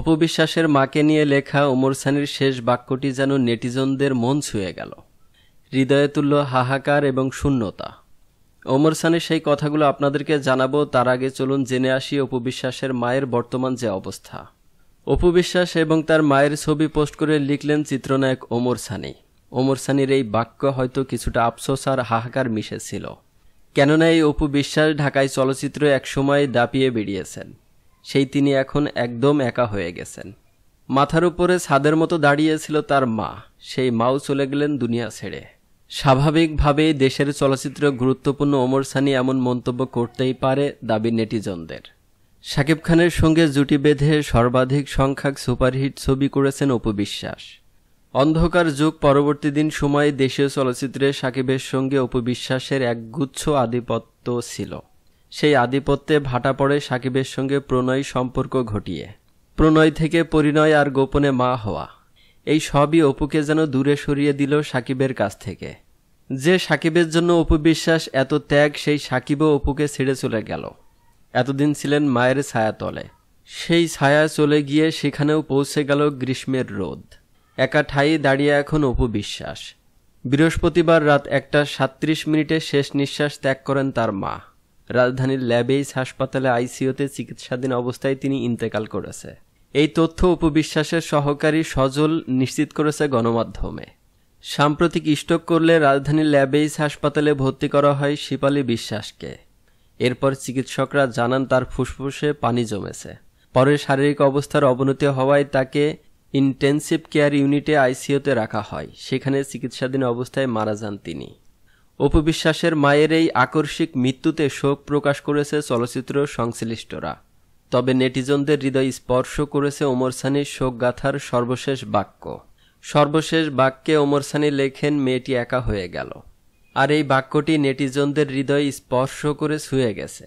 অপবিশ্বাসের মাকে নিয়ে লেখা ওমর সানির শেষ বাক্যটি যেন নেটিজনদের মন ছুঁয়ে গেল হৃদয়ে তুল্য হাহাকার এবং শূন্যতা ওমর সানির সেই কথাগুলো আপনাদেরকে জানাবো তার আগে চলুন জেনে আসি অপবিশ্বাসের মায়ের বর্তমান যে অবস্থা অপবিশ্বাস এবং তার মায়ের ছবি পোস্ট করে লিখলেন চিত্রনায়ক ওমর সানি ওমর সানির এই বাক্য হয়তো কিছুটা আফসোস আর হাহাকার মিশেছিল কেননা এই অপু বিশ্বাস ঢাকায় চলচ্চিত্র একসময় দাপিয়ে বেরিয়েছেন সেই তিনি এখন একদম একা হয়ে গেছেন মাথার উপরে ছাদের মতো দাঁড়িয়েছিল তার মা সেই মাও চলে গেলেন দুনিয়া ছেড়ে স্বাভাবিকভাবেই দেশের চলচ্চিত্র গুরুত্বপূর্ণ অমর সানি এমন মন্তব্য করতেই পারে দাবি নেটিজনদের শাকিব খানের সঙ্গে জুটি বেঁধে সর্বাধিক সংখ্যক সুপারহিট ছবি করেছেন অপবিশ্বাস অন্ধকার যুগ পরবর্তী দিন সময়ে দেশীয় চলচ্চিত্রে সাকিবের সঙ্গে অপবিশ্বাসের একগুচ্ছ আধিপত্য ছিল সেই আধিপত্যে ভাটা পড়ে সাকিবের সঙ্গে প্রণয় সম্পর্ক ঘটিয়ে প্রণয় থেকে পরিণয় আর গোপনে মা হওয়া এই সবই অপুকে যেন দূরে সরিয়ে দিল সাকিবের কাছ থেকে যে সাকিবের জন্য অপু বিশ্বাস এত ত্যাগ সেই সাকিবও অপুকে ছেড়ে চলে গেল এতদিন ছিলেন মায়ের ছায়া তলে সেই ছায়া চলে গিয়ে সেখানেও পৌঁছে গেল গ্রীষ্মের রোদ একা ঠাই দাঁড়িয়ে এখন অপু বিশ্বাস বৃহস্পতিবার রাত একটা সাত্রিশ মিনিটে শেষ নিঃশ্বাস ত্যাগ করেন তার মা রাজধানীর ল্যাবেইস হাসপাতালে আইসিওতে চিকিৎসাধীন অবস্থায় তিনি ইন্তেকাল করেছে এই তথ্য উপবিশ্বাসের সহকারী সজল নিশ্চিত করেছে গণমাধ্যমে সাম্প্রতিক স্টক করলে রাজধানীর ল্যাবেইস হাসপাতালে ভর্তি করা হয় শিপালি বিশ্বাসকে এরপর চিকিৎসকরা জানান তার ফুসফুসে পানি জমেছে পরে শারীরিক অবস্থার অবনতি হওয়ায় তাকে ইনটেনসিভ কেয়ার ইউনিটে আইসিইউতে রাখা হয় সেখানে চিকিৎসাধীন অবস্থায় মারা যান তিনি অপবিশ্বাসের মায়ের এই আকস্মিক মৃত্যুতে শোক প্রকাশ করেছে চলচ্চিত্র সংশ্লিষ্টরা তবে নেটিজনদের হৃদয় স্পর্শ করেছে ওমর সানির শোকগাথার সর্বশেষ বাক্য সর্বশেষ বাক্যে ওমর সানি লেখেন মেয়েটি একা হয়ে গেল আর এই বাক্যটি নেটিজনদের হৃদয় স্পর্শ করে ছুঁয়ে গেছে